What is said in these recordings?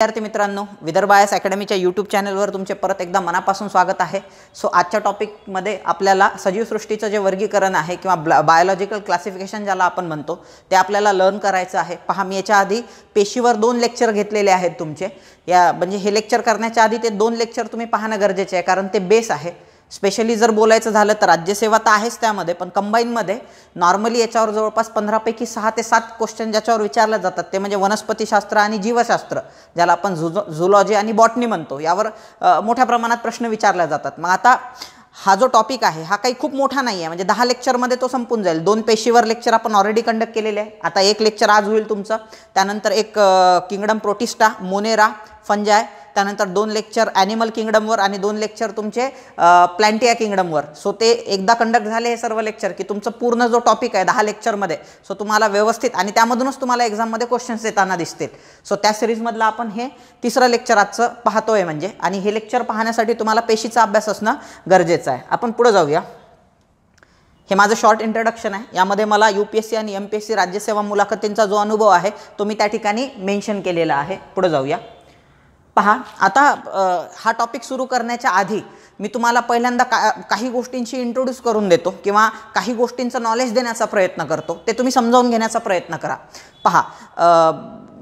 विद्यार्थी मित्रांनो विदर्भ अकॅडमीच्या यूट्यूब चॅनलवर तुमचे परत एकदा मनापासून स्वागत आहे सो आजच्या टॉपिकमध्ये आपल्याला सजीवसृष्टीचं जे वर्गीकरण आहे किंवा ब्ला बायोलॉजिकल क्लासिफिकेशन ज्याला आपण म्हणतो ते आपल्याला लर्न करायचं आहे पहा मी याच्या आधी पेशीवर दोन लेक्चर घेतलेले आहेत तुमचे या म्हणजे हे लेक्चर करण्याच्या आधी ते दोन लेक्चर तुम्ही पाहणं गरजेचे आहे कारण ते बेस आहे स्पेशली जर बोलायचं झालं तर राज्यसेवा तर आहेच त्यामध्ये पण कंबाईनमध्ये नॉर्मली याच्यावर जवळपास पंधरापैकी सहा ते सात क्वेश्चन ज्याच्यावर विचारले जातात ते म्हणजे वनस्पतीशास्त्र आणि जीवशास्त्र ज्याला आपण झुझो झुलॉजी आणि बॉटनी म्हणतो यावर मोठ्या प्रमाणात प्रश्न विचारले जातात मग आता हा जो टॉपिक आहे हा काही खूप मोठा नाही आहे म्हणजे दहा लेक्चरमध्ये तो संपून जाईल दोन पेशीवर लेक्चर आपण ऑलरेडी कंडक्ट केलेले आहे आता एक लेक्चर आज होईल तुमचं त्यानंतर एक किंगडम प्रोटिस्टा मोनेरा फंजाय त्यानंतर दोन लेक्चर ॲनिमल किंगडमवर आणि दोन लेक्चर तुमचे प्लॅन्टिया किंगडमवर सो ते एकदा कंडक्ट झाले हे सर्व लेक्चर की तुमचं पूर्ण जो टॉपिक आहे दहा लेक्चरमध्ये सो तुम्हाला व्यवस्थित आणि त्यामधूनच तुम्हाला एक्झाममध्ये क्वेश्चन्स येताना दिसतील सो त्या सिरीजमधलं आपण हे तिसरं लेक्चर आजचं पाहतोय म्हणजे आणि हे लेक्चर पाहण्यासाठी तुम्हाला पेशीचा अभ्यास असणं गरजेचं आहे आपण पुढं जाऊया हे माझं शॉर्ट इंट्रोडक्शन आहे यामध्ये मला यू पी एस सी आणि एम पी एस सी राज्यसेवा मुलाखतींचा जो अनुभव आहे तो मी त्या ठिकाणी मेन्शन केलेला आहे पुढे जाऊया पहा आता हा टॉपिक सुरू करण्याच्या आधी मी तुम्हाला पहिल्यांदा का काही गोष्टींशी इंट्रोड्यूस करून देतो किंवा काही गोष्टींचं नॉलेज देण्याचा प्रयत्न करतो ते तुम्ही समजावून घेण्याचा प्रयत्न करा पहा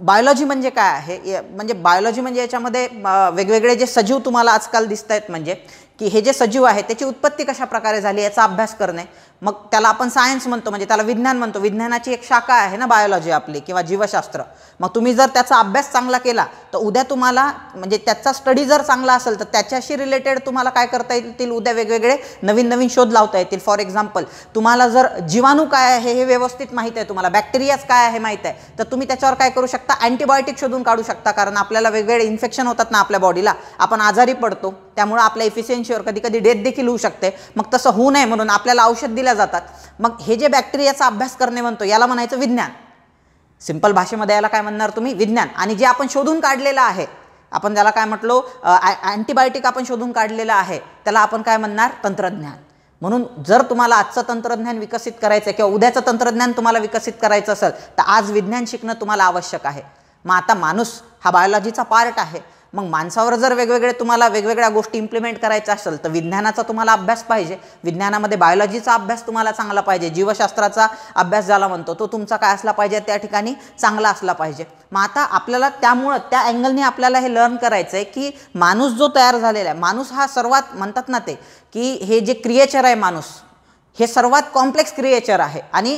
बायोलॉजी म्हणजे काय आहे म्हणजे बायोलॉजी म्हणजे याच्यामध्ये वेगवेगळे जे सजीव तुम्हाला आजकाल दिसत आहेत म्हणजे की हे जे सजीव आहे त्याची उत्पत्ती कशा प्रकारे झाली याचा अभ्यास करणे मग त्याला आपण सायन्स म्हणतो म्हणजे त्याला विज्ञान म्हणतो विज्ञानाची एक शाखा आहे ना बायोलॉजी आपली किंवा जीवशास्त्र मग तुम्ही जर त्याचा अभ्यास चांगला केला तर उद्या तुम्हाला म्हणजे त्याचा स्टडी जर चांगला असेल तर त्याच्याशी रिलेटेड तुम्हाला काय करता येतील उद्या वेगवेगळे नवीन नवीन शोध लावता येतील फॉर एक्झाम्पल तुम्हाला जर जीवाणू काय आहे हे व्यवस्थित माहीत आहे तुम्हाला बॅक्टेरियाज काय आहे माहीत आहे तर तुम्ही त्याच्यावर काय करू शकता अँटीबायोटिक शोधून काढू शकता कारण आपल्याला वेगवेगळे इन्फेक्शन होतात ना आपल्या बॉडीला आपण आजारी पडतो त्यामुळे आपल्या इफिशियन्सीवर कधी कधी डेथ देखील होऊ शकते मग तसं होऊ नये म्हणून आपल्याला औषध दिलं केल्या जातात मग हे जे बॅक्टेरियाचा अभ्यास करणे म्हणतो याला म्हणायचं विज्ञान सिंपल भाषेमध्ये याला काय म्हणणार तुम्ही विज्ञान आणि जे आपण शोधून काढलेलं आहे आपण ज्याला काय म्हटलो अँटीबायोटिक आपण शोधून काढलेलं आहे त्याला आपण काय म्हणणार तंत्रज्ञान म्हणून जर तुम्हाला आजचं तंत्रज्ञान विकसित करायचं आहे किंवा उद्याचं तंत्रज्ञान तुम्हाला विकसित करायचं असेल तर आज विज्ञान शिकणं तुम्हाला आवश्यक आहे मग आता माणूस हा बायोलॉजीचा पार्ट आहे मग माणसावर जर वेगवेगळे तुम्हाला वेगवेगळ्या गोष्टी इम्प्लिमेंट करायच्या असेल तर विज्ञानाचा तुम्हाला अभ्यास पाहिजे विज्ञानामध्ये बायोलॉजीचा अभ्यास तुम्हाला चांगला पाहिजे जीवशास्त्राचा अभ्यास झाला म्हणतो तो तुमचा काय असला पाहिजे त्या ठिकाणी चांगला असला पाहिजे मग आता आपल्याला त्यामुळं त्या अँगलने आपल्याला हे लर्न करायचं आहे की माणूस जो तयार झालेला आहे माणूस हा सर्वात म्हणतात ना ते की हे जे क्रिएचर आहे माणूस हे सर्वात कॉम्प्लेक्स क्रिएचर आहे आणि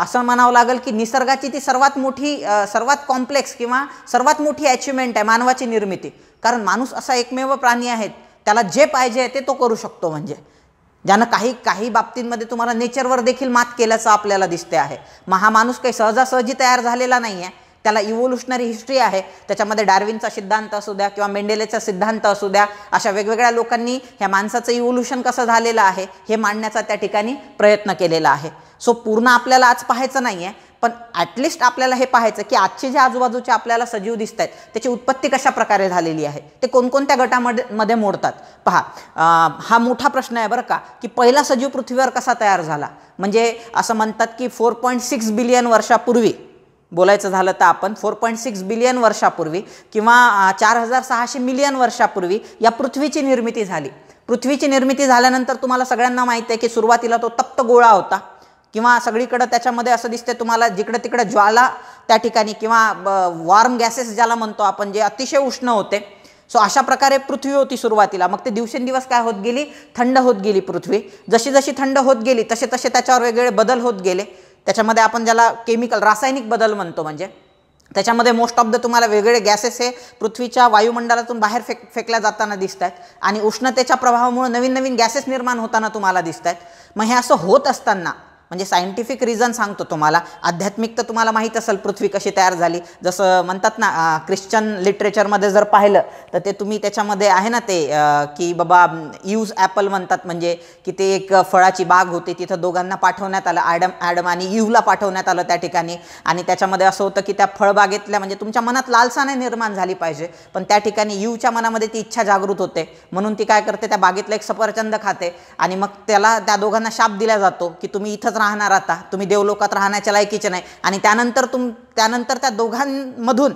असं म्हणावं लागेल की निसर्गाची ती सर्वात मोठी सर्वात कॉम्प्लेक्स किंवा सर्वात मोठी अचिव्हमेंट आहे मानवाची निर्मिती कारण माणूस असा एकमेव प्राणी आहे त्याला जे पाहिजे ते तो करू शकतो म्हणजे ज्यानं काही काही बाबतींमध्ये तुम्हाला नेचरवर देखील मात केल्याचं आपल्याला दिसते आहे महामाणूस काही सहजासहजी तयार झालेला नाही आहे त्याला इव्होल्युशनरी हिस्ट्री आहे त्याच्यामध्ये डार्विनचा सिद्धांत असू द्या किंवा मेंडेलेचा सिद्धांत असू द्या अशा वेगवेगळ्या लोकांनी ह्या माणसाचं इव्होल्युशन कसं झालेलं आहे हे मांडण्याचा त्या ठिकाणी प्रयत्न केलेला आहे सो पूर्ण आपल्याला आज पाहायचं नाही आहे पण ॲटलिस्ट आपल्याला हे पाहायचं की आजचे जे आजूबाजूचे आपल्याला सजीव दिसत आहेत त्याची उत्पत्ती कशा प्रकारे झालेली आहे ते कोणकोणत्या गटामध्ये मध्ये मोडतात पहा हा मोठा प्रश्न आहे बरं का की पहिला सजीव पृथ्वीवर कसा तयार झाला म्हणजे असं म्हणतात की फोर पॉईंट सिक्स बिलियन वर्षापूर्वी बोलायचं झालं तर आपण फोर पॉईंट सिक्स बिलियन वर्षापूर्वी किंवा चार हजार सहाशे मिलियन वर्षापूर्वी या पृथ्वीची निर्मिती झाली पृथ्वीची निर्मिती झाल्यानंतर तुम्हाला सगळ्यांना माहिती आहे की सुरुवातीला तो तप्त गोळा होता किंवा सगळीकडं त्याच्यामध्ये असं दिसते तुम्हाला जिकडं तिकडं ज्वाला त्या ठिकाणी किंवा वॉर्म गॅसेस ज्याला म्हणतो आपण जे अतिशय उष्ण होते सो अशा प्रकारे पृथ्वी होती सुरुवातीला मग ते दिवसेंदिवस काय होत गेली थंड होत गेली पृथ्वी जशी जशी थंड होत गेली तसे तसे त्याच्यावर वेगवेगळे बदल होत गेले त्याच्यामध्ये आपण ज्याला केमिकल रासायनिक बदल म्हणतो म्हणजे त्याच्यामध्ये मोस्ट ऑफ द तुम्हाला वेगवेगळे गॅसेस हे पृथ्वीच्या वायुमंडळातून बाहेर फेक फेकल्या जाताना दिसत आहेत आणि उष्णतेच्या प्रभावामुळे नवीन नवीन गॅसेस निर्माण होताना तुम्हाला दिसत आहेत मग हे असं होत असताना म्हणजे सायंटिफिक रिझन सांगतो तुम्हाला आध्यात्मिक तर तुम्हाला माहीत असेल पृथ्वी कशी तयार झाली जसं म्हणतात ना ख्रिश्चन लिटरेचरमध्ये जर पाहिलं तर ते तुम्ही त्याच्यामध्ये आहे ना ते की बाबा यूज ॲपल म्हणतात म्हणजे की ते एक फळाची बाग होती तिथं दोघांना पाठवण्यात आलं ॲडम ॲडम आणि यूला पाठवण्यात आलं त्या ठिकाणी आणि त्याच्यामध्ये असं होतं की त्या फळबागेतल्या म्हणजे तुमच्या मनात लालसा नाही निर्माण झाली पाहिजे पण त्या ठिकाणी यूच्या मनामध्ये ती इच्छा जागृत होते म्हणून ती काय करते त्या बागेतलं एक सफरचंद खाते आणि मग त्याला त्या दोघांना शाप दिला जातो की तुम्ही इथंच राहणार आता तुम्ही देवलोकात राहण्याच्या लायकीचे नाही आणि त्यानंतर तुम त्यानंतर त्या दोघांमधून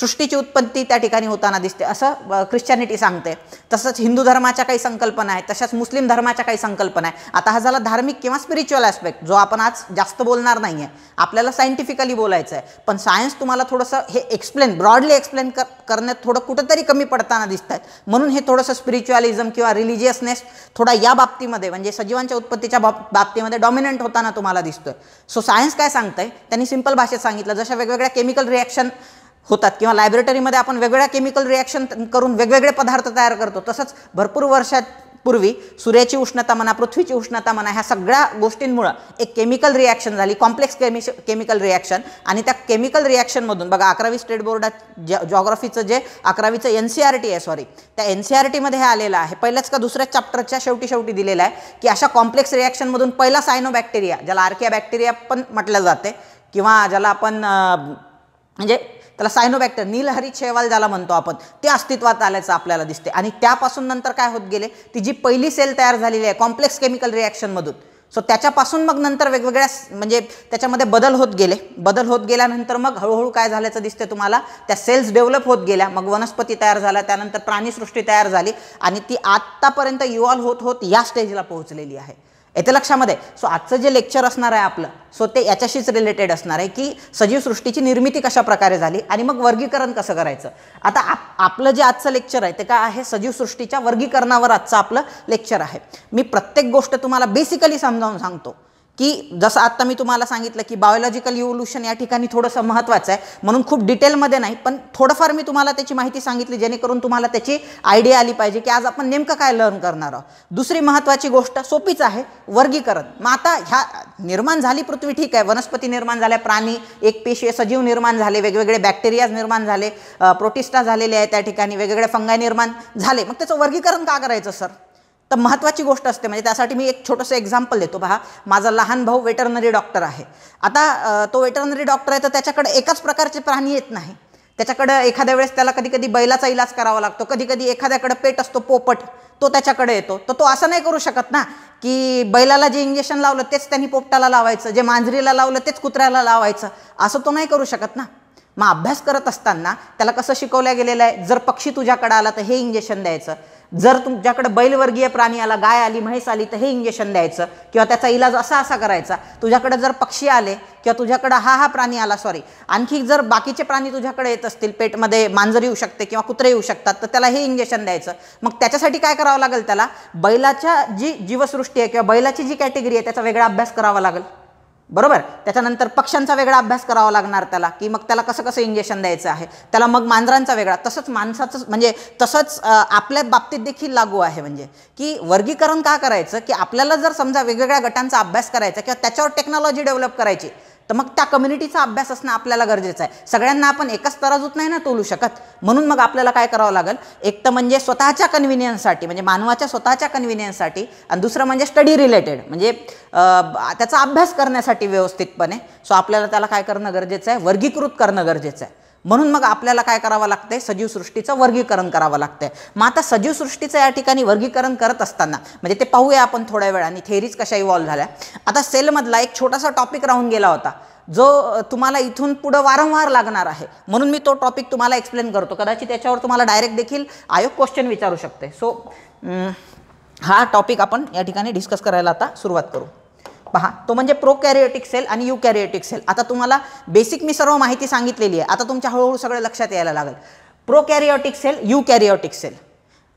सृष्टीची उत्पत्ती त्या ठिकाणी होताना दिसते असं ख्रिश्चॅनिटी सांगते तसंच हिंदू धर्माच्या काही संकल्पना आहेत तशाच मुस्लिम धर्माच्या काही संकल्पना आहे आता हा झाला धार्मिक किंवा स्पिरिच्युअल ॲस्पेक्ट जो आपण आज जास्त बोलणार नाही आहे आपल्याला सायंटिफिकली बोलायचं आहे पण सायन्स तुम्हाला थोडंसं हे एक्सप्लेन ब्रॉडली एक्सप्लेन कर करण्यात थोडं कुठंतरी कमी पडताना दिसत म्हणून हे थोडंसं स्पिरिच्युअलिझम किंवा रिलिजियसनेस थोडा या बाबतीमध्ये म्हणजे सजीवांच्या उत्पत्तीच्या बाब बाबतीमध्ये डॉमिनंट होताना तुम्हाला दिसतोय सो सायन्स काय सांगतंय त्यांनी सिंपल भाषेत सांगितलं जशा वेगवेगळ्या केमिकल रिॲक्शन होतात किंवा लायब्रेटरीमध्ये आपण वेगवेगळ्या केमिकल रिॲक्शन करून वेगवेगळे पदार्थ तयार करतो तसंच भरपूर पूर्वी सूर्याची उष्णता म्हणा पृथ्वीची उष्णता म्हणा ह्या सगळ्या गोष्टींमुळं एक केमिकल रिॲक्शन झाली कॉम्प्लेक्स केमिश केमिकल रिॲक्शन आणि त्या केमिकल रिॲक्शनमधून बघा अकरावी स्टेट बोर्डात ज्या जॉग्रफीचं जे अकरावीचं एन सी आर टी आहे सॉरी त्या एन सी आर e टीमध्ये हे आलेलं आहे पहिल्याच का दुसऱ्या चॅप्टरच्या शेवटी शेवटी दिलेलं आहे की अशा कॉम्प्लेक्स रिॲक्शनमधून पहिला बॅक्टेरिया ज्याला आर्किया बॅक्टेरिया पण म्हटलं जाते किंवा ज्याला आपण म्हणजे त्याला सायनोबॅक्टर नीलहरी छेवाल ज्याला म्हणतो आपण ते अस्तित्वात आल्याचं आपल्याला दिसते आणि त्यापासून नंतर काय होत गेले ती जी पहिली सेल तयार झालेली आहे कॉम्प्लेक्स केमिकल रिॲक्शनमधून सो त्याच्यापासून मग नंतर वेगवेगळ्या म्हणजे त्याच्यामध्ये बदल होत गेले बदल होत गेल्यानंतर मग हळूहळू काय झाल्याचं दिसते तुम्हाला त्या सेल्स डेव्हलप होत गेल्या मग वनस्पती तयार झाल्या त्यानंतर प्राणीसृष्टी तयार झाली आणि ती आत्तापर्यंत इव्हॉल्व्ह होत होत या स्टेजला पोहोचलेली आहे येते लक्षामध्ये सो आजचं जे लेक्चर असणार आहे आपलं सो ते याच्याशीच रिलेटेड असणार आहे की सजीव सृष्टीची निर्मिती कशा प्रकारे झाली आणि मग वर्गीकरण कसं करायचं आता आप आपलं जे आजचं लेक्चर आहे ते काय आहे सजीव सृष्टीच्या वर्गीकरणावर आजचं आपलं लेक्चर आहे मी प्रत्येक गोष्ट तुम्हाला बेसिकली समजावून सांगतो की जसं आत्ता मी तुम्हाला सांगितलं की बायोलॉजिकल इव्होल्युशन या ठिकाणी थोडंसं महत्त्वाचं आहे म्हणून खूप डिटेलमध्ये नाही पण थोडंफार मी तुम्हाला त्याची माहिती सांगितली जेणेकरून तुम्हाला त्याची आयडिया आली पाहिजे की आज आपण नेमकं काय लर्न करणार आहोत दुसरी महत्त्वाची गोष्ट सोपीच आहे वर्गीकरण मग आता ह्या निर्माण झाली पृथ्वी ठीक आहे वनस्पती निर्माण झाल्या प्राणी एक पेशी सजीव निर्माण झाले वेगवेगळे बॅक्टेरियाज निर्माण झाले प्रोटिस्टा झालेले आहे त्या ठिकाणी वेगवेगळे फंगाय निर्माण झाले मग त्याचं वर्गीकरण का करायचं सर तर महत्त्वाची गोष्ट असते म्हणजे त्यासाठी मी एक छोटंसं एक्झाम्पल देतो पहा माझा लहान भाऊ वेटरनरी डॉक्टर आहे आता तो वेटरनरी डॉक्टर आहे तर त्याच्याकडे एकाच प्रकारचे प्राणी येत नाही त्याच्याकडं एखाद्या वेळेस त्याला कधी कधी बैलाचा इलाज करावा लागतो कधी कधी एखाद्याकडे पेट असतो पोपट तो त्याच्याकडे येतो तर तो असं नाही करू शकत ना की बैलाला जे इंजेक्शन लावलं तेच त्यांनी पोपटाला लावायचं जे मांजरीला लावलं तेच कुत्र्याला लावायचं असं तो नाही करू शकत ना मग अभ्यास करत असताना त्याला कसं शिकवलं गेलेलं आहे जर पक्षी तुझ्याकडे आला तर हे इंजेक्शन द्यायचं जर तुमच्याकडे बैलवर्गीय प्राणी आला गाय आली म्हैस आली तर हे इंजेक्शन द्यायचं किंवा त्याचा इलाज असा असा करायचा तुझ्याकडे जर पक्षी आले किंवा तुझ्याकडे हा हा प्राणी आला सॉरी आणखी जर बाकीचे प्राणी तुझ्याकडे येत असतील पेटमध्ये मांजर येऊ शकते किंवा कुत्रे येऊ शकतात तर त्याला हे इंजेक्शन द्यायचं मग त्याच्यासाठी काय करावं लागेल त्याला बैलाच्या जी जीवसृष्टी आहे किंवा बैलाची जी कॅटेगरी आहे त्याचा वेगळा अभ्यास करावा लागेल बरोबर त्याच्यानंतर पक्ष्यांचा वेगळा अभ्यास करावा लागणार त्याला की मग त्याला कसं कसं इंजेक्शन द्यायचं आहे त्याला मग मांजरांचा वेगळा तसंच माणसाचं म्हणजे तसंच आपल्या बाबतीत देखील लागू आहे म्हणजे की वर्गीकरण का करायचं की आपल्याला जर समजा वेगवेगळ्या गटांचा अभ्यास करायचा किंवा त्याच्यावर टेक्नॉलॉजी डेव्हलप करायची तर मग त्या कम्युनिटीचा अभ्यास असणं आपल्याला गरजेचं आहे सगळ्यांना आपण एकाच तराजूत नाही ना तोलू शकत म्हणून मग आपल्याला काय करावं लागेल एक तर म्हणजे स्वतःच्या कन्व्हिनियन्ससाठी म्हणजे मानवाच्या स्वतःच्या कन्व्हिनियन्ससाठी आणि दुसरं म्हणजे स्टडी रिलेटेड म्हणजे त्याचा अभ्यास करण्यासाठी व्यवस्थितपणे सो आपल्याला त्याला काय करणं गरजेचं आहे वर्गीकृत करणं गरजेचं आहे म्हणून मग आपल्याला काय करावं लागतंय सृष्टीचं वर्गीकरण करावं लागतंय मग आता सजीव सृष्टीचं या ठिकाणी वर्गीकरण करत असताना म्हणजे ते पाहूया आपण थोड्या वेळाने थेरीज कशा इव्हॉल्व झाल्या आता सेलमधला एक छोटासा टॉपिक राहून गेला होता जो तुम्हाला इथून पुढं वारंवार लागणार आहे म्हणून मी तो टॉपिक तुम्हाला एक्सप्लेन करतो कदाचित त्याच्यावर तुम्हाला डायरेक्ट देखील आयोग क्वेश्चन विचारू शकते सो हा टॉपिक आपण या ठिकाणी डिस्कस करायला आता सुरुवात करू पहा तो म्हणजे प्रो कॅरिओटिक सेल आणि यू कॅरिओटिक सेल आता तुम्हाला बेसिक मी सर्व माहिती सांगितलेली आहे आता तुमच्या हळूहळू सगळं लक्षात यायला लागेल prokaryotic cell eukaryotic cell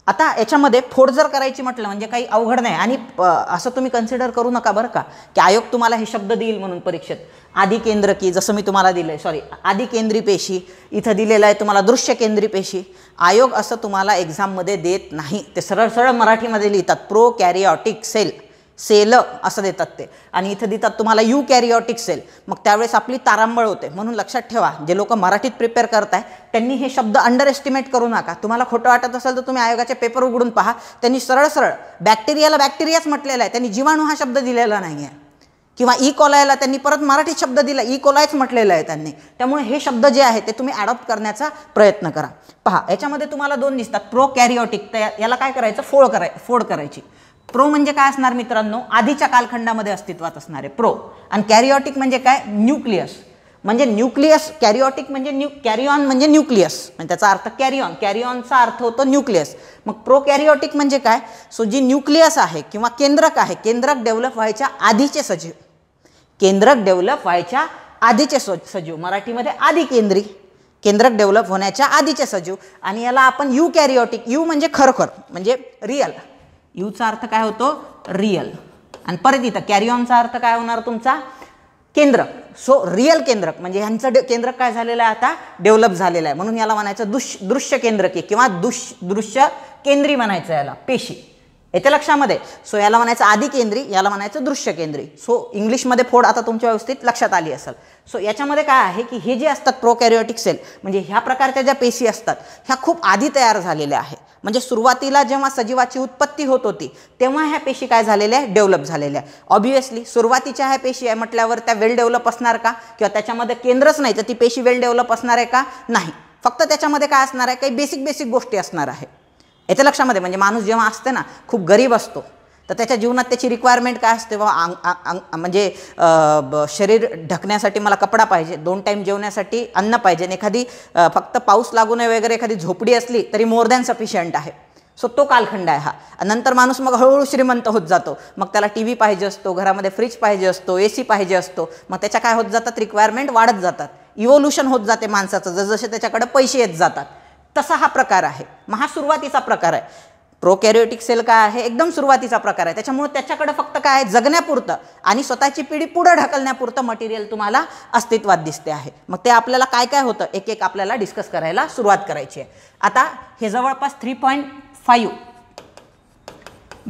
आता याच्यामध्ये फोड जर करायची म्हटलं म्हणजे काही अवघड नाही आणि असं तुम्ही कन्सिडर करू नका बरं का की आयोग तुम्हाला हे शब्द देईल म्हणून परीक्षेत आधी केंद्र की जसं मी तुम्हाला दिलं आहे सॉरी आधी केंद्री पेशी इथं दिलेलं आहे तुम्हाला दृश्य केंद्री पेशी आयोग असं तुम्हाला एक्झाममध्ये देत नाही ते सरळ सरळ मराठीमध्ये लिहितात प्रो कॅरिओटिक सेल सेल असं देतात ते आणि इथं देतात तुम्हाला यू कॅरिओटिक सेल मग त्यावेळेस आपली तारांबळ होते म्हणून लक्षात ठेवा जे लोक मराठीत प्रिपेअर करत आहे त्यांनी हे शब्द अंडर एस्टिमेट करू नका तुम्हाला खोटं वाटत असेल तर तुम्ही आयोगाचे पेपर उघडून पहा त्यांनी सरळ सरळ बॅक्टेरियाला बॅक्टेरियाच म्हटलेला आहे त्यांनी जीवाणू हा शब्द दिलेला नाही आहे किंवा ई e. कोलायला त्यांनी परत मराठीत शब्द दिला ई e. कोलायच म्हटलेलं आहे त्यांनी त्यामुळे हे शब्द जे आहे ते तुम्ही ॲडॉप्ट करण्याचा प्रयत्न करा पहा याच्यामध्ये तुम्हाला दोन दिसतात प्रो कॅरिओटिक तर याला काय करायचं फोड कराय फोड करायची प्रो म्हणजे काय असणार मित्रांनो आधीच्या कालखंडामध्ये अस्तित्वात असणारे प्रो आणि कॅरिओटिक म्हणजे काय न्यूक्लियस म्हणजे न्यूक्लियस कॅरिओटिक म्हणजे न्यू कॅरिऑन म्हणजे न्यूक्लियस म्हणजे त्याचा अर्थ कॅरिऑन कॅरिऑनचा अर्थ होतो न्यूक्लियस मग प्रो कॅरिओटिक म्हणजे काय सो जी न्यूक्लियस आहे किंवा केंद्रक आहे केंद्रक डेव्हलप व्हायच्या आधीचे सजीव केंद्रक डेव्हलप व्हायच्या आधीचे सजीव मराठीमध्ये आधी केंद्री केंद्रक डेव्हलप होण्याच्या आधीचे सजीव आणि याला आपण यू कॅरिओटिक यू म्हणजे खरोखर म्हणजे रिअल यूचा अर्थ काय होतो रियल आणि परत इथं कॅरिऑनचा अर्थ काय होणार तुमचा केंद्रक सो रियल केंद्रक म्हणजे ह्यांचं डे केंद्रक काय झालेलं आहे आता डेव्हलप झालेलं आहे म्हणून याला म्हणायचं दुश दृश्य केंद्रके किंवा दुश दृश्य केंद्री म्हणायचं याला पेशी येत्या लक्षामध्ये सो याला म्हणायचं आधी केंद्री याला म्हणायचं दृश्य केंद्री सो इंग्लिशमध्ये फोड आता तुमच्या व्यवस्थित लक्षात आली असेल सो याच्यामध्ये काय आहे की हे जे असतात प्रोकॅरिओटिक सेल म्हणजे ह्या प्रकारच्या ज्या पेशी असतात ह्या खूप आधी तयार झालेल्या आहे म्हणजे सुरुवातीला जेव्हा सजीवाची उत्पत्ती होत होती तेव्हा ह्या पेशी काय झालेल्या आहे डेव्हलप झालेल्या आहे ऑब्वियसली सुरुवातीच्या ह्या पेशी आहे म्हटल्यावर त्या वेल डेव्हलप असणार का किंवा त्याच्यामध्ये केंद्रच नाही तर ती पेशी वेल डेव्हलप असणार आहे का नाही फक्त त्याच्यामध्ये काय असणार आहे काही बेसिक बेसिक गोष्टी असणार आहे याच्या लक्षामध्ये म्हणजे माणूस जेव्हा असते ना खूप गरीब असतो तर त्याच्या जीवनात त्याची रिक्वायरमेंट काय असते व म्हणजे शरीर ढकण्यासाठी मला कपडा पाहिजे दोन टाईम जेवण्यासाठी अन्न पाहिजे आणि एखादी फक्त पाऊस लागू नये वगैरे एखादी झोपडी असली तरी मोर दॅन सफिशियंट आहे सो तो कालखंड आहे हा नंतर माणूस मग हळूहळू श्रीमंत होत जातो मग त्याला टी व्ही पाहिजे असतो घरामध्ये फ्रीज पाहिजे असतो ए सी पाहिजे असतो मग त्याच्या काय होत जातात रिक्वायरमेंट वाढत जातात इव्होल्युशन होत जाते माणसाचं जसजसे त्याच्याकडे पैसे येत जातात तसा हा प्रकार आहे मग हा सुरुवातीचा प्रकार आहे प्रोकॅरिओटिक सेल काय आहे एकदम सुरुवातीचा प्रकार आहे त्याच्यामुळे त्याच्याकडे फक्त काय आहे जगण्यापुरतं आणि स्वतःची पिढी पुढं ढकलण्यापुरतं मटेरियल तुम्हाला अस्तित्वात दिसते आहे मग ते आपल्याला काय काय होतं एक एक आपल्याला डिस्कस करायला सुरुवात करायची आहे आता हे जवळपास थ्री पॉईंट फाईव्ह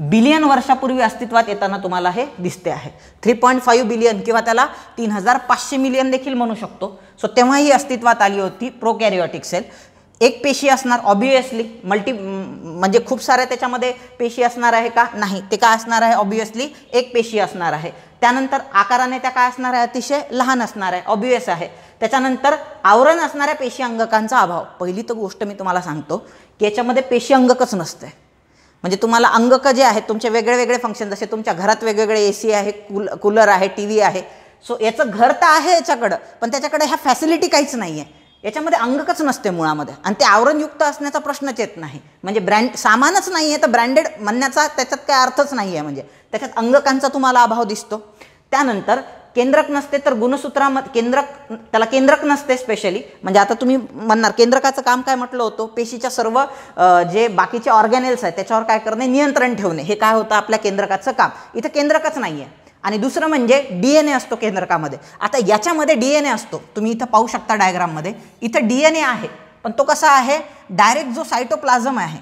बिलियन वर्षापूर्वी अस्तित्वात येताना तुम्हाला हे दिसते आहे थ्री पॉईंट फाईव्ह बिलियन किंवा त्याला तीन हजार पाचशे मिलियन देखील म्हणू शकतो सो तेव्हाही अस्तित्वात आली होती कॅरिओटिक सेल एक पेशी असणार ऑबियसली मल्टी म्हणजे खूप साऱ्या त्याच्यामध्ये पेशी असणार आहे का नाही ते काय असणार आहे ऑबियसली एक पेशी असणार आहे त्यानंतर आकाराने त्या काय असणार आहे अतिशय लहान असणार आहे ऑबियस आहे त्याच्यानंतर आवरण असणाऱ्या पेशी अंगकांचा अभाव पहिली तर गोष्ट मी तुम्हाला सांगतो की याच्यामध्ये पेशी अंगकच नसते म्हणजे तुम्हाला अंगक जे आहेत तुमचे वेगळे वेगळे फंक्शन जसे तुमच्या घरात वेगवेगळे ए सी आहे कूल कूलर आहे टी व्ही आहे सो याचं घर तर आहे याच्याकडं पण त्याच्याकडे ह्या फॅसिलिटी काहीच नाही आहे याच्यामध्ये अंगकच नसते मुळामध्ये आणि ते आवरणयुक्त असण्याचा प्रश्नच येत नाही म्हणजे ब्रँड सामानच नाही आहे तर ब्रँडेड म्हणण्याचा त्याच्यात काय अर्थच नाही आहे म्हणजे त्याच्यात अंगकांचा तुम्हाला अभाव दिसतो त्यानंतर केंद्रक नसते तर गुणसूत्राम केंद्रक त्याला केंद्रक नसते स्पेशली म्हणजे आता तुम्ही म्हणणार केंद्रकाचं काम काय म्हटलं होतं पेशीच्या सर्व जे बाकीचे ऑर्गॅनेल्स आहेत त्याच्यावर काय करणे नियंत्रण ठेवणे हे काय होतं आपल्या केंद्रकाचं काम इथं केंद्रकच नाही आहे आणि दुसरं म्हणजे डी एन ए असतो केंद्रकामध्ये आता याच्यामध्ये डी एन ए असतो तुम्ही इथं पाहू शकता डायग्राममध्ये इथं डी एन ए आहे पण तो कसा आहे डायरेक्ट जो सायटोप्लाझम आहे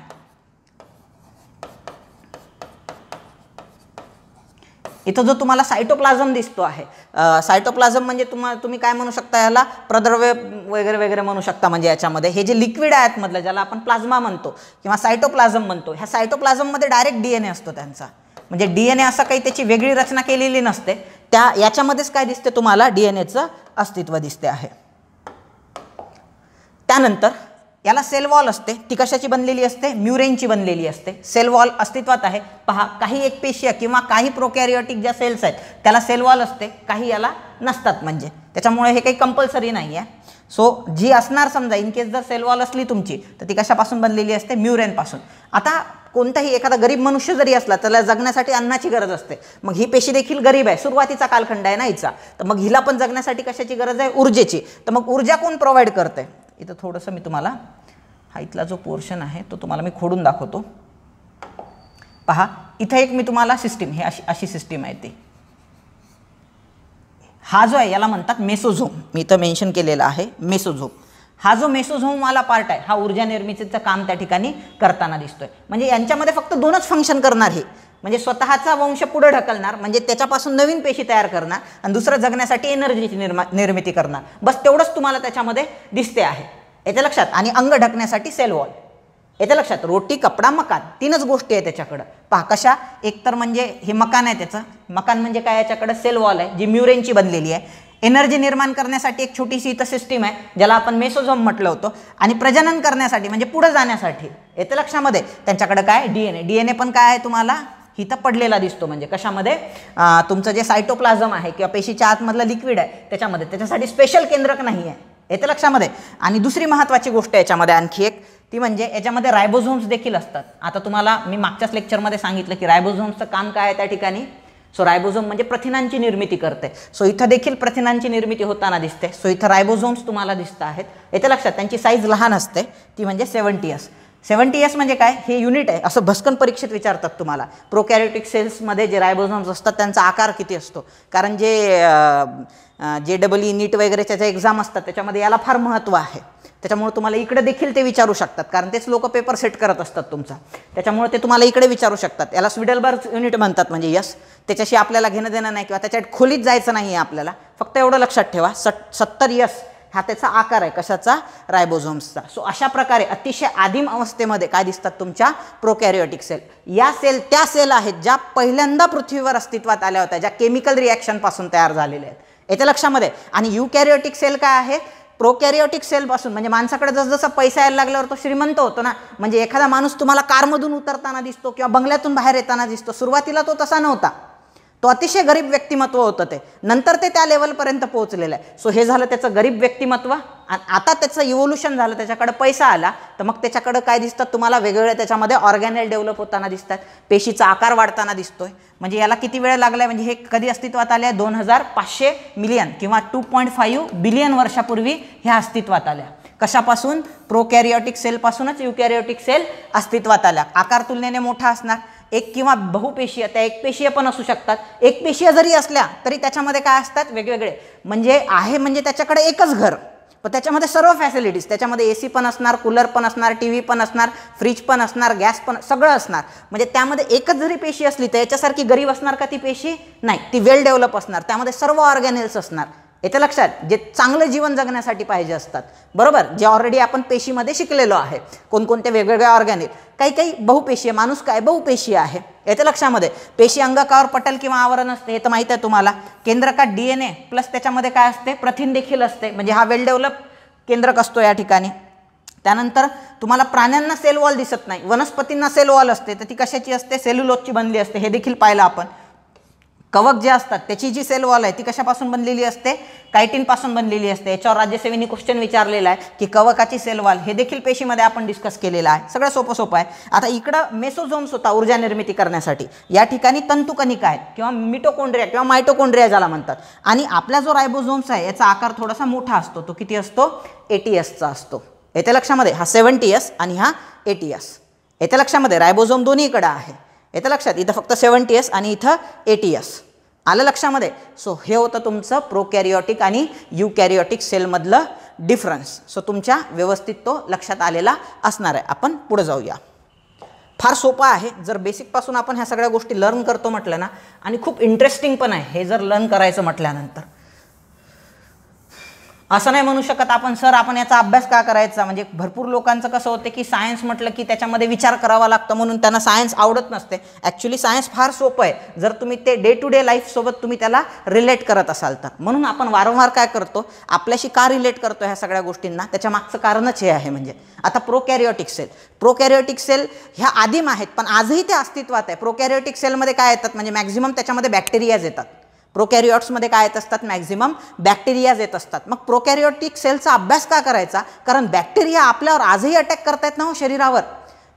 इथं जो तुम्हाला सायटोप्लाझम दिसतो आहे सायटोप्लाझम म्हणजे तुम्हा तुम्ही काय म्हणू शकता याला प्रद्रव्य वगैरे वगैरे म्हणू शकता म्हणजे याच्यामध्ये हे जे लिक्विड आहेत मधलं ज्याला आपण प्लाझ्मा म्हणतो किंवा सायटोप्लाझम म्हणतो ह्या सायटोप्लाझममध्ये डायरेक्ट डी एन ए असतो त्यांचा म्हणजे डी एन ए असं काही त्याची वेगळी रचना केलेली नसते त्या याच्यामध्येच काय दिसते तुम्हाला डी एन एचं अस्तित्व दिसते आहे त्यानंतर याला सेल वॉल असते ती कशाची बनलेली असते म्युरेनची बनलेली असते सेल वॉल अस्तित्वात आहे पहा काही एक पेशिया किंवा काही प्रोकॅरिओटिक ज्या सेल्स आहेत त्याला सेल वॉल असते काही याला नसतात म्हणजे त्याच्यामुळे हे काही कंपल्सरी नाही आहे सो जी असणार समजा इन केस जर सेल वॉल असली तुमची तर ती कशापासून बनलेली असते म्युरेनपासून आता कोणताही एखादा गरीब मनुष्य जरी असला त्याला जगण्यासाठी अन्नाची गरज असते मग ही पेशी देखील गरीब आहे सुरुवातीचा कालखंड आहे ना हिचा तर मग हिला पण जगण्यासाठी कशाची गरज आहे ऊर्जेची तर मग ऊर्जा कोण प्रोव्हाइड करते इथं थोडंसं मी तुम्हाला हा इथला जो पोर्शन आहे तो तुम्हाला मी खोडून दाखवतो पहा इथं एक मी तुम्हाला सिस्टीम हे अशी अशी सिस्टीम आहे ती हा जो आहे याला म्हणतात मेसोझोम मी इथं मेन्शन केलेला आहे मेसोझोम हा जो वाला पार्ट आहे हा ऊर्जा निर्मितीचं काम त्या ठिकाणी करताना दिसतोय म्हणजे यांच्यामध्ये फक्त दोनच फंक्शन करणार हे म्हणजे स्वतःचा वंश पुढे ढकलणार म्हणजे त्याच्यापासून नवीन पेशी तयार करणार आणि दुसरं जगण्यासाठी एनर्जीची निर्मा निर्मिती करणार बस तेवढंच तुम्हाला त्याच्यामध्ये दिसते आहे याच्या लक्षात आणि अंग ढकण्यासाठी सेल वॉल याच्या लक्षात रोटी कपडा मकान तीनच गोष्टी आहे त्याच्याकडं पहा कशा एकतर म्हणजे हे मकान आहे त्याचं मकान म्हणजे काय याच्याकडं सेल वॉल आहे जी म्युरेनची बनलेली आहे एनर्जी निर्माण करण्यासाठी एक छोटीशी इथं सिस्टीम आहे ज्याला आपण मेसोझोम म्हटलं होतं आणि प्रजनन करण्यासाठी म्हणजे पुढे जाण्यासाठी येतं लक्षामध्ये त्यांच्याकडे काय डीएनए डीएनए पण काय आहे तुम्हाला इथं पडलेला दिसतो म्हणजे कशामध्ये तुमचं जे सायटोप्लाझम आहे किंवा पेशीच्या आतमधलं लिक्विड आहे त्याच्यामध्ये त्याच्यासाठी स्पेशल केंद्रक नाही आहे येतं लक्षामध्ये आणि दुसरी महत्त्वाची गोष्ट याच्यामध्ये आणखी एक ती म्हणजे याच्यामध्ये रायबोझोम्स देखील असतात आता तुम्हाला मी मागच्याच लेक्चरमध्ये सांगितलं की रायबोझोम्सचं काम काय आहे त्या ठिकाणी सो रायबोझोम म्हणजे प्रथिनांची निर्मिती करते सो इथं देखील प्रथिनांची निर्मिती होताना दिसते सो इथं रायबोझोम्स तुम्हाला दिसत आहेत येथे लक्षात त्यांची साईज लहान असते ती म्हणजे सेवन्टी सेवन्टी एस म्हणजे काय हे युनिट आहे असं भस्कन परीक्षेत विचारतात तुम्हाला सेल्स सेल्समध्ये जे रायबोझोम्स असतात त्यांचा आकार किती असतो कारण जे जे डबल ई नीट वगैरेच्या ज्या एक्झाम असतात त्याच्यामध्ये याला फार महत्त्व आहे त्याच्यामुळे तुम्हाला इकडे देखील ते विचारू शकतात कारण तेच लोक पेपर सेट करत असतात तुमचा त्याच्यामुळे ते तुम्हाला इकडे विचारू शकतात याला स्विडलबार युनिट म्हणतात म्हणजे यस त्याच्याशी आपल्याला घेणं देणं नाही किंवा त्याच्यात खोलीत जायचं नाही आपल्याला फक्त एवढं लक्षात ठेवा सट सत्तर यस हा त्याचा आकार आहे कशाचा रायबोझोम्सचा सो अशा प्रकारे अतिशय आदिम अवस्थेमध्ये काय दिसतात तुमच्या प्रोकॅरिओटिक सेल या सेल त्या सेल आहेत ज्या पहिल्यांदा पृथ्वीवर अस्तित्वात आल्या होत्या ज्या केमिकल रिॲक्शनपासून तयार झालेल्या आहेत याच्या लक्षामध्ये आणि युकॅरिओटिक सेल काय आहे प्रोकॅरिओटिक सेलपासून म्हणजे माणसाकडे जसजसा पैसा यायला लागल्यावर तो श्रीमंत होतो ना म्हणजे एखादा माणूस तुम्हाला कारमधून उतरताना दिसतो किंवा बंगल्यातून बाहेर येताना दिसतो सुरुवातीला तो तसा नव्हता तो अतिशय गरीब व्यक्तिमत्व होतं ते नंतर ते त्या लेवलपर्यंत पोहोचलेलं आहे सो हे झालं त्याचं गरीब व्यक्तिमत्व आणि आता त्याचं इव्होल्युशन झालं त्याच्याकडे पैसा आला तर मग त्याच्याकडं काय दिसतात तुम्हाला वेगवेगळ्या त्याच्यामध्ये ऑर्गॅनिक डेव्हलप होताना दिसतात पेशीचा आकार वाढताना दिसतोय म्हणजे याला किती वेळ लागला म्हणजे हे कधी अस्तित्वात आले दोन हजार पाचशे मिलियन किंवा टू पॉईंट फाईव्ह बिलियन वर्षापूर्वी ह्या अस्तित्वात आल्या कशापासून प्रोकॅरिओटिक सेलपासूनच युकॅरिओटिक सेल अस्तित्वात आल्या आकार तुलनेने मोठा असणार एक किंवा बहुपेशीय त्या एकपेशीय पण असू शकतात एकपेशीय जरी असल्या तरी त्याच्यामध्ये काय असतात वेगवेगळे म्हणजे आहे म्हणजे त्याच्याकडे एकच घर पण त्याच्यामध्ये सर्व फॅसिलिटीज त्याच्यामध्ये ए पण असणार कूलर पण असणार टी व्ही पण असणार फ्रीज पण असणार गॅस पण सगळं असणार म्हणजे त्यामध्ये एकच जरी पेशी असली तर याच्यासारखी गरीब असणार का ती पेशी नाही ती वेल डेव्हलप असणार त्यामध्ये सर्व ऑर्गॅनिल्स असणार याच्या लक्षात जे चांगलं जीवन जगण्यासाठी पाहिजे असतात बरोबर जे ऑलरेडी आपण पेशीमध्ये शिकलेलो आहे कोणकोणत्या वेगवेगळ्या ऑर्गॅनिक काही काही बहुपेशी आहे माणूस काय बहुपेशी आहे याच्या लक्षामध्ये पेशी अंगकावर पटल किंवा आवरण असते हे तर माहीत आहे तुम्हाला केंद्रकात डी एन ए प्लस त्याच्यामध्ये काय असते प्रथिन देखील असते म्हणजे हा वेल डेव्हलप केंद्रक असतो या ठिकाणी त्यानंतर तुम्हाला प्राण्यांना सेल वॉल दिसत नाही वनस्पतींना सेल वॉल असते तर ती कशाची असते सेल्युलोजची बनली असते हे देखील पाहिलं आपण कवक जे असतात त्याची जी सेल वॉल आहे ती कशापासून बनलेली असते कायटिनपासून बनलेली असते याच्यावर राज्यसेवेनी क्वेश्चन विचारलेला आहे की कवकाची सेल वॉल हे देखील पेशीमध्ये आपण डिस्कस केलेलं आहे सगळं सोपं सोपं आहे आता इकडं मेसोझोम्स होता ऊर्जा निर्मिती करण्यासाठी या ठिकाणी तंतुकनिका आहेत किंवा मिटोकोंड्रिया किंवा मायटोकोंड्रिया ज्याला म्हणतात आणि आपला जो रायबोझोम्स आहे याचा आकार थोडासा मोठा असतो तो किती असतो एटीएसचा असतो येत्या लक्षामध्ये हा सेवन्टी एस आणि हा एटी एस येत्या लक्षामध्ये रायबोझोम दोन्हीकडं आहे येतं लक्षात इथं फक्त सेवन्टी एस आणि इथं एटी एस आलं लक्षामध्ये सो हे होतं तुमचं प्रोकॅरिओटिक आणि कॅरिओटिक सेलमधलं डिफरन्स सो तुमच्या व्यवस्थित तो लक्षात आलेला असणार आहे आपण पुढे जाऊया फार सोपा आहे जर बेसिकपासून आपण ह्या सगळ्या गोष्टी लर्न करतो म्हटलं ना आणि खूप इंटरेस्टिंग पण आहे हे जर लर्न करायचं म्हटल्यानंतर असं नाही म्हणू शकत आपण सर आपण याचा अभ्यास का करायचा म्हणजे भरपूर लोकांचं कसं होतं की सायन्स म्हटलं की त्याच्यामध्ये विचार करावा लागतो म्हणून त्यांना सायन्स आवडत नसते ॲक्च्युली सायन्स फार सोपं आहे जर तुम्ही ते डे टू डे लाईफसोबत तुम्ही त्याला रिलेट करत असाल तर म्हणून आपण वारंवार काय करतो आपल्याशी का रिलेट करतो ह्या सगळ्या गोष्टींना त्याच्या मागचं कारणच हे आहे म्हणजे आता प्रोकॅरिओटिक सेल प्रोकॅरिओटिक सेल ह्या आदिम आहेत पण आजही ते अस्तित्वात आहे प्रोकॅरिओटिक सेलमध्ये काय येतात म्हणजे मॅक्झिमम त्याच्यामध्ये बॅक्टेरियाज येतात प्रोकॅरिओट्समध्ये काय येत असतात मॅक्झिमम बॅक्टेरियाज येत असतात मग प्रोकॅरिओटिक सेलचा अभ्यास का करायचा कारण बॅक्टेरिया आपल्यावर आजही अटॅक करतायत ना हो शरीरावर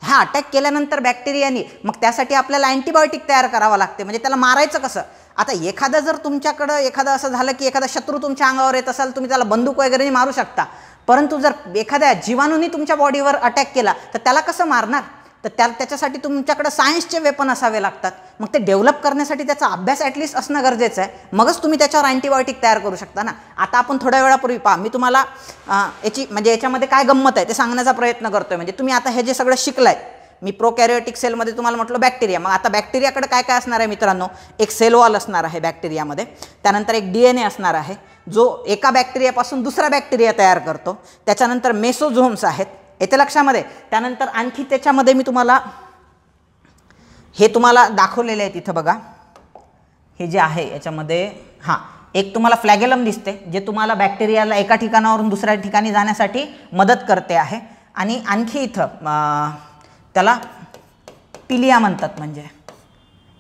ह्या अटॅक केल्यानंतर बॅक्टेरियानी मग त्यासाठी आपल्याला अँटीबायोटिक तयार करावं लागते म्हणजे त्याला मारायचं कसं आता एखादं जर तुमच्याकडं एखादं असं झालं की एखादा शत्रू तुमच्या अंगावर येत असाल तुम्ही त्याला बंदूक वगैरे मारू शकता परंतु जर एखाद्या जीवाणूंनी तुमच्या बॉडीवर अटॅक केला तर त्याला कसं मारणार तर त्या त्याच्यासाठी तुमच्याकडं सायन्सचे वेपन असावे लागतात मग ते डेव्हलप करण्यासाठी त्याचा अभ्यास ॲटलिस्ट असणं गरजेचं आहे मगच तुम्ही त्याच्यावर अँटीबायोटिक तयार करू शकता ना आता आपण थोड्या वेळापूर्वी पहा मी तुम्हाला याची म्हणजे याच्यामध्ये काय गंमत आहे ते सांगण्याचा प्रयत्न करतो म्हणजे तुम्ही आता हे जे सगळं आहे मी कॅरिओटिक सेलमध्ये तुम्हाला म्हटलं बॅक्टेरिया मग आता बॅक्टेरियाकडे काय काय असणार आहे मित्रांनो एक सेल वॉल असणार आहे बॅक्टेरियामध्ये त्यानंतर एक डी एन ए असणार आहे जो एका बॅक्टेरियापासून दुसरा बॅक्टेरिया तयार करतो त्याच्यानंतर मेसोझोम्स आहेत येते लक्षामध्ये त्यानंतर आणखी त्याच्यामध्ये मी तुम्हाला हे तुम्हाला दाखवलेलं आहे तिथं बघा हे जे आहे याच्यामध्ये हां एक तुम्हाला फ्लॅगेलम दिसते जे तुम्हाला बॅक्टेरियाला एका ठिकाणावरून दुसऱ्या ठिकाणी जाण्यासाठी मदत करते आहे आणि आणखी इथं त्याला पिलिया म्हणतात म्हणजे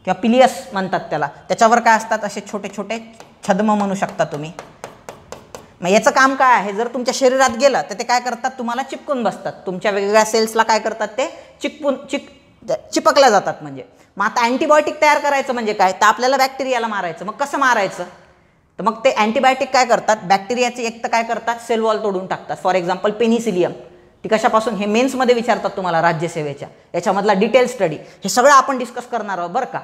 किंवा पिलियस म्हणतात त्याला त्याच्यावर काय असतात असे छोटे छोटे छदम म्हणू शकता तुम्ही मग याचं काम काय आहे जर तुमच्या शरीरात गेलं तर ते काय करतात तुम्हाला चिपकून बसतात तुमच्या वेगवेगळ्या सेल्सला काय करतात ते चिपकून चिक चिपकल्या जातात म्हणजे मग आता अँटीबायोटिक तयार करायचं म्हणजे काय तर आपल्याला बॅक्टेरियाला मारायचं मग कसं मारायचं तर मग ते अँटीबायोटिक काय करतात बॅक्टेरियाचे एक तर काय करतात सेलवॉल तोडून टाकतात फॉर एक्झाम्पल पेनिसिलियम ती कशापासून हे मेन्समध्ये विचारतात तुम्हाला राज्यसेवेच्या याच्यामधला डिटेल स्टडी हे सगळं आपण डिस्कस करणार आहोत बरं का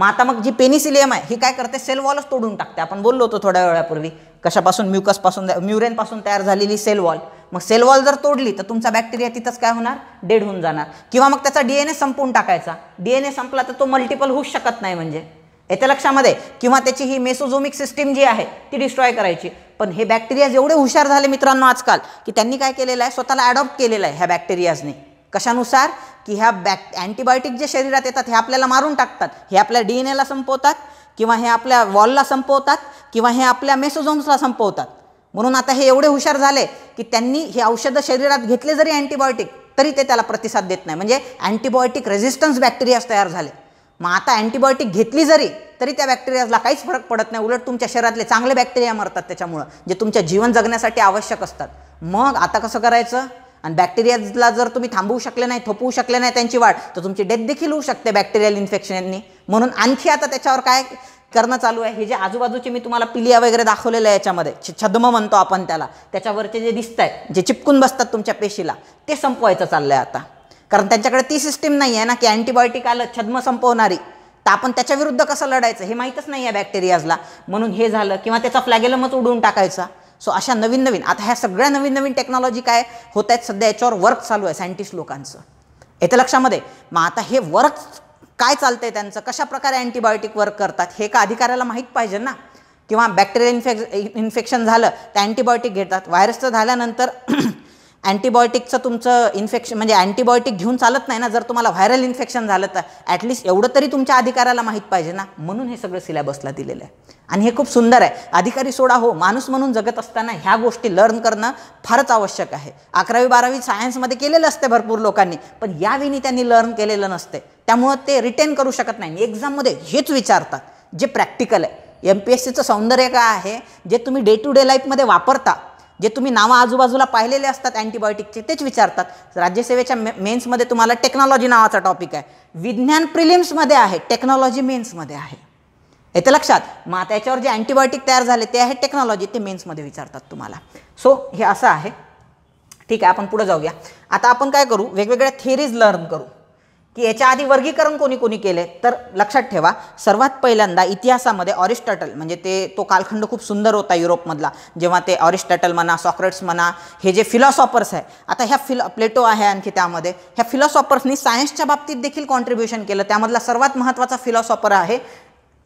मग आता मग जी पेनिसिलियम आहे ही काय करते सेल वॉलच तोडून टाकते आपण बोललो होतो थोड्या वेळापूर्वी कशापासून म्युकसपासून म्युरेनपासून तयार झालेली सेल वॉल मग सेल वॉल जर तोडली तर तुमचा बॅक्टेरिया तिथंच काय होणार डेड होऊन जाणार किंवा मग त्याचा डीएनए संपून टाकायचा डीएनए संपला तर तो मल्टिपल होऊ शकत नाही म्हणजे येत्या लक्षामध्ये किंवा त्याची ही मेसोझोमिक सिस्टीम जी आहे ती डिस्ट्रॉय करायची पण हे बॅक्टेरियाज एवढे हुशार झाले मित्रांनो आजकाल की त्यांनी काय केलेलं आहे स्वतःला ॲडॉप्ट केलेलं आहे ह्या बॅक्टेरियाजने कशानुसार की ह्या बॅक अँटीबायोटिक जे शरीरात येतात हे आपल्याला मारून टाकतात हे आपल्या डी एन एला संपवतात किंवा हे आपल्या वॉलला संपवतात किंवा हे आपल्या मेसोझोम्सला संपवतात म्हणून आता हे एवढे हुशार झाले की त्यांनी हे औषधं शरीरात घेतले जरी अँटीबायोटिक तरी ते त्याला प्रतिसाद देत नाही म्हणजे अँटीबायोटिक रेझिस्टन्स बॅक्टेरियाज तयार झाले मग आता अँटीबायोटिक घेतली जरी तरी त्या बॅक्टेरियाजला काहीच फरक पडत नाही उलट तुमच्या शरीरातले चांगले बॅक्टेरिया मरतात त्याच्यामुळं जे तुमच्या जीवन जगण्यासाठी आवश्यक असतात मग आता कसं करायचं आणि बॅक्टेरियाजला जर तुम्ही थांबवू शकले नाही थोपवू शकले नाही त्यांची वाढ तर तुमची डेथ देखील होऊ शकते बॅक्टेरियल यांनी म्हणून आणखी आता त्याच्यावर काय करणं चालू आहे हे जे आजूबाजूचे मी तुम्हाला पिलिया वगैरे दाखवलेलं आहे याच्यामध्ये छद्म म्हणतो आपण त्याला त्याच्यावरचे जे दिसत आहेत जे चिपकून बसतात तुमच्या पेशीला ते संपवायचं चाललं आहे आता कारण त्यांच्याकडे ती सिस्टीम नाही आहे ना की अँटीबायोटिक आलं छद्म संपवणारी तर आपण त्याच्याविरुद्ध कसं लढायचं हे माहीतच नाही आहे बॅक्टेरियाजला म्हणून हे झालं किंवा त्याचा फ्लॅगेलमच उडवून टाकायचा सो अशा नवीन नवीन आता ह्या सगळ्या नवीन नवीन टेक्नॉलॉजी काय होत आहेत सध्या याच्यावर वर्क चालू आहे सायंटिस्ट लोकांचं येतं लक्षामध्ये मग आता हे वर्क काय चालतं आहे त्यांचं कशाप्रकारे अँटीबायोटिक वर्क करतात हे का अधिकाऱ्याला माहीत पाहिजे ना किंवा बॅक्टेरिया इन्फेक्श इन्फेक्शन झालं तर अँटीबायोटिक घेतात व्हायरसचं झाल्यानंतर अँटीबायोटिकचं तुमचं इन्फेक्शन म्हणजे अँटीबायोटिक घेऊन चालत नाही ना जर तुम्हाला व्हायरल इन्फेक्शन झालं तर ॲटलिस्ट एवढं तरी तुमच्या अधिकाराला माहीत पाहिजे ना म्हणून हे सगळं सिलेबसला दिलेलं आहे आणि हे खूप सुंदर आहे अधिकारी सोडा हो माणूस म्हणून जगत असताना ह्या गोष्टी लर्न करणं फारच आवश्यक आहे अकरावी बारावी सायन्समध्ये केलेलं असते भरपूर लोकांनी पण यावेळी त्यांनी लर्न केलेलं नसते त्यामुळं ते रिटेन करू शकत नाही एक्झाममध्ये हेच विचारतात जे प्रॅक्टिकल आहे एम पी एस सीचं सौंदर्य काय आहे जे तुम्ही डे टू डे लाईफमध्ये वापरता जे तुम्ही नावं आजूबाजूला पाहिलेले असतात अँटीबायोटिकचे तेच विचारतात राज्यसेवेच्या मे मेन्समध्ये तुम्हाला टेक्नॉलॉजी नावाचा टॉपिक आहे विज्ञान प्रिलिम्समध्ये आहे टेक्नॉलॉजी मेन्समध्ये आहे येतं लक्षात मग त्याच्यावर जे अँटीबायोटिक तयार झाले ते आहे टेक्नॉलॉजी ते मेन्समध्ये विचारतात तुम्हाला सो हे असं आहे ठीक आहे आपण पुढे जाऊया आता आपण काय करू वेगवेगळ्या थेरीज लर्न करू की याच्या आधी वर्गीकरण कोणी कोणी केले तर लक्षात ठेवा सर्वात पहिल्यांदा इतिहासामध्ये ऑरिस्टॉटल म्हणजे ते तो कालखंड खूप सुंदर होता युरोपमधला जेव्हा ते ऑरिस्टॉटल म्हणा सॉक्रेट्स म्हणा हे जे फिलॉसॉफर्स आहे आता ह्या फिल प्लेटो आहे आणखी त्यामध्ये ह्या फिलॉसॉफर्सनी सायन्सच्या बाबतीत देखील कॉन्ट्रीब्युशन केलं त्यामधला सर्वात महत्त्वाचा फिलॉसॉफर आहे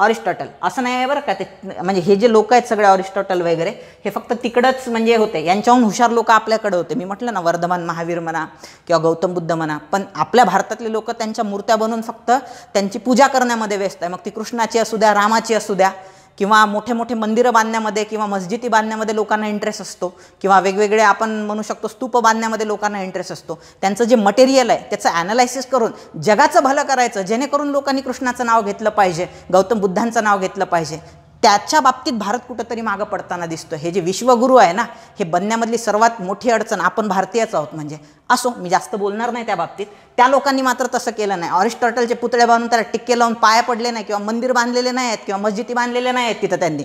ऑरिस्टॉटल असं नाही आहे बरं का ते म्हणजे हे जे लोक आहेत सगळे ऑरिस्टॉटल वगैरे हे फक्त तिकडंच म्हणजे होते यांच्याहून हुशार लोक आपल्याकडे होते मी म्हटलं ना वर्धमान महावीर म्हणा किंवा गौतम बुद्ध म्हणा पण आपल्या भारतातले लोक त्यांच्या मूर्त्या बनवून फक्त त्यांची पूजा करण्यामध्ये व्यस्त आहे मग ती कृष्णाची असू द्या रामाची असू द्या किंवा मोठे मोठे मंदिरं बांधण्यामध्ये किंवा मस्जिदी बांधण्यामध्ये लोकांना इंटरेस्ट असतो किंवा वेगवेगळे आपण म्हणू शकतो स्तूप बांधण्यामध्ये लोकांना इंटरेस्ट असतो त्यांचं जे मटेरियल आहे त्याचं ॲनालायसिस करून जगाचं भलं करायचं जेणेकरून लोकांनी कृष्णाचं नाव घेतलं पाहिजे गौतम बुद्धांचं नाव घेतलं पाहिजे त्याच्या बाबतीत भारत कुठंतरी मागं पडताना दिसतो हे जे विश्वगुरू आहे ना हे बनण्यामधली सर्वात मोठी अडचण आपण भारतीयच आहोत म्हणजे असो मी जास्त बोलणार नाही त्या बाबतीत त्या लोकांनी मात्र तसं केलं नाही ऑरिस्टॉटलचे पुतळे बांधून त्याला टिक्के लावून पाया पडले नाही किंवा मंदिर बांधलेले नाही आहेत किंवा मस्जिदी बांधलेले नाही आहेत तिथं त्यांनी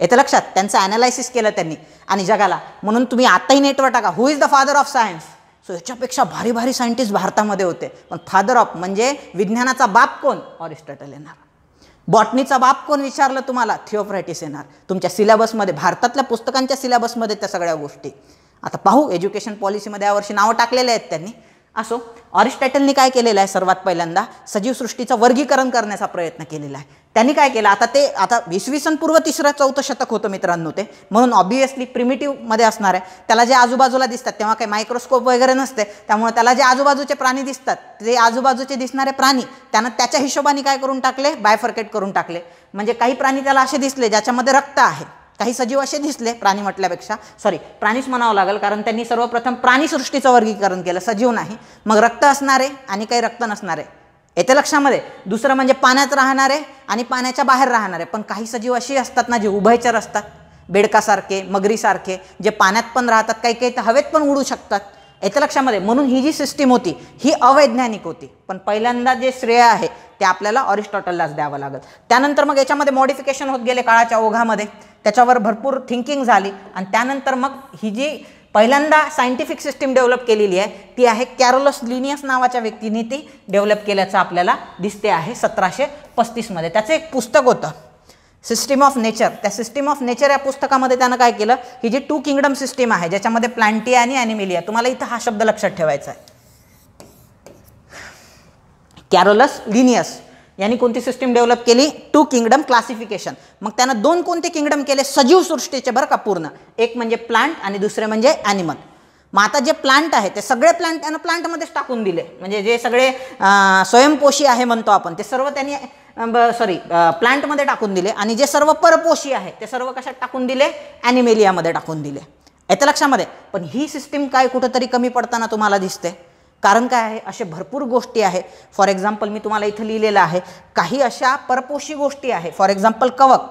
येतं लक्षात त्यांचं अॅनालायसिस केलं त्यांनी आणि जगाला म्हणून तुम्ही आताही नेटवर टाका who is the father of science so याच्यापेक्षा भारी भारी सायंटिस्ट भारतामध्ये होते पण फादर ऑफ म्हणजे विज्ञानाचा बाप कोण ऑरिस्टॉटल येणार बॉटनीचा बाप कोण विचारलं तुम्हाला थिओफ्रॅटिस येणार तुमच्या सिलेबसमध्ये भारतातल्या पुस्तकांच्या सिलेबसमध्ये त्या सगळ्या गोष्टी आता पाहू एज्युकेशन पॉलिसीमध्ये यावर्षी नावं टाकलेले आहेत त्यांनी असो ऑरिस्टॅटलने काय केलेलं आहे सर्वात पहिल्यांदा सजीवसृष्टीचं वर्गीकरण करण्याचा प्रयत्न केलेला आहे त्यांनी काय केलं आता ते आता वीस पूर्व तिसरं चौथं शतक होतं मित्रांनो ते म्हणून ऑब्वियसली प्रिमिटिव्हमध्ये असणार आहे त्याला जे आजूबाजूला दिसतात तेव्हा काही मायक्रोस्कोप वगैरे नसते त्यामुळे त्याला जे आजूबाजूचे प्राणी दिसतात ते आजूबाजूचे दिसणारे प्राणी त्यांना त्याच्या हिशोबाने काय करून टाकले बायफर्केट करून टाकले म्हणजे काही प्राणी त्याला असे दिसले ज्याच्यामध्ये रक्त आहे काही सजीव असे दिसले प्राणी म्हटल्यापेक्षा सॉरी प्राणीच म्हणावं लागेल कारण त्यांनी सर्वप्रथम प्राणीसृष्टीचं वर्गीकरण केलं सजीव नाही मग रक्त असणारे आणि काही रक्त नसणारे याच्या लक्षामध्ये दुसरं म्हणजे पाण्यात राहणारे आणि पाण्याच्या बाहेर राहणारे पण काही सजीव अशी असतात ना जे उभयचर असतात बेडकासारखे मगरीसारखे जे पाण्यात पण राहतात काही काही तर हवेत पण उडू शकतात याच्या लक्षामध्ये म्हणून ही जी सिस्टीम होती ही अवैज्ञानिक होती पण पहिल्यांदा जे श्रेय आहे ते आपल्याला ऑरिस्टॉटललाच द्यावं लागेल त्यानंतर मग याच्यामध्ये मॉडिफिकेशन होत गेले काळाच्या ओघामध्ये त्याच्यावर भरपूर थिंकिंग झाली आणि त्यानंतर मग ही जी पहिल्यांदा सायंटिफिक सिस्टीम डेव्हलप केलेली आहे ती आहे कॅरोलस लिनियस नावाच्या व्यक्तीने ती डेव्हलप केल्याचं आपल्याला दिसते आहे सतराशे पस्तीसमध्ये त्याचं एक पुस्तक होतं सिस्टीम ऑफ नेचर त्या सिस्टीम ऑफ नेचर या पुस्तकामध्ये त्यानं काय केलं ही जी टू किंगडम सिस्टीम आहे ज्याच्यामध्ये प्लांटिया आणि ॲनिमेलिया तुम्हाला इथं हा शब्द लक्षात ठेवायचा आहे कॅरोलस लिनियस यांनी कोणती सिस्टीम डेव्हलप केली टू किंगडम क्लासिफिकेशन मग त्यांना दोन कोणते किंगडम केले सजीव सृष्टीचे बरं का पूर्ण एक म्हणजे प्लांट आणि दुसरे म्हणजे ॲनिमल मग आता जे प्लांट आहे ते सगळे प्लांट त्यांना प्लांटमध्येच टाकून दिले म्हणजे जे सगळे स्वयंपोषी आहे म्हणतो आपण ते सर्व त्यांनी सॉरी प्लांटमध्ये टाकून दिले आणि जे सर्व परपोषी आहे ते सर्व कशात टाकून दिले ॲनिमेलियामध्ये टाकून दिले येतं लक्षामध्ये पण ही सिस्टीम काय कुठंतरी कमी पडताना तुम्हाला दिसते कारण काय आहे असे भरपूर गोष्टी आहे फॉर एक्झाम्पल मी तुम्हाला इथं लिहिलेलं आहे काही अशा परपोशी गोष्टी आहे फॉर एक्झाम्पल कवक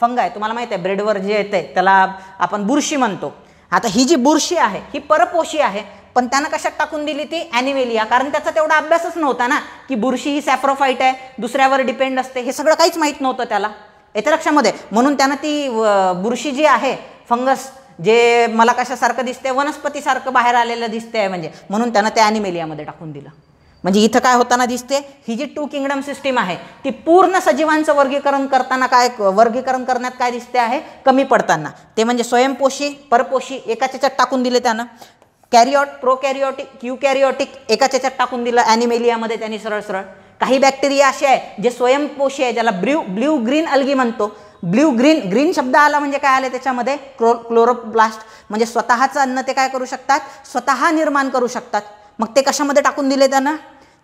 फंग आहे तुम्हाला माहीत आहे ब्रेडवर जे येते त्याला आपण बुरशी म्हणतो आता ही जी बुरशी आहे ही परपोशी आहे पण त्यानं कशात टाकून दिली ती ॲनिमेलिया कारण त्याचा तेवढा अभ्यासच नव्हता ना की बुरशी ही सॅप्रोफाईट आहे दुसऱ्यावर डिपेंड असते हे सगळं काहीच माहीत नव्हतं त्याला येत्या लक्षामध्ये म्हणून त्यानं ती बुरशी जी आहे फंगस जे मला कशासारखं दिसतंय वनस्पतीसारखं बाहेर आलेलं दिसतंय म्हणजे म्हणून त्यानं त्या ॲनिमेलियामध्ये टाकून दिलं म्हणजे इथं काय होताना दिसते ही जी टू किंगडम सिस्टीम आहे ती पूर्ण सजीवांचं वर्गीकरण करताना काय वर्गीकरण करण्यात काय दिसते आहे कमी पडताना ते म्हणजे स्वयंपोषी परपोषी एका टाकून दिले त्यानं karyote prokaryotic eukaryotic एका टाकून दिलं ॲनिमेलियामध्ये त्यांनी सरळ सरळ काही बॅक्टेरिया असे आहे जे स्वयंपोषी आहे ज्याला ब्ल्यू ब्ल्यू ग्रीन अल्गी म्हणतो ब्ल्यू ग्रीन ग्रीन शब्द आला म्हणजे काय आले त्याच्यामध्ये क्लो क्लोरोप्लास्ट म्हणजे स्वतःचं अन्न ते काय करू शकतात स्वतः निर्माण करू शकतात मग ते कशामध्ये टाकून दिले त्यांना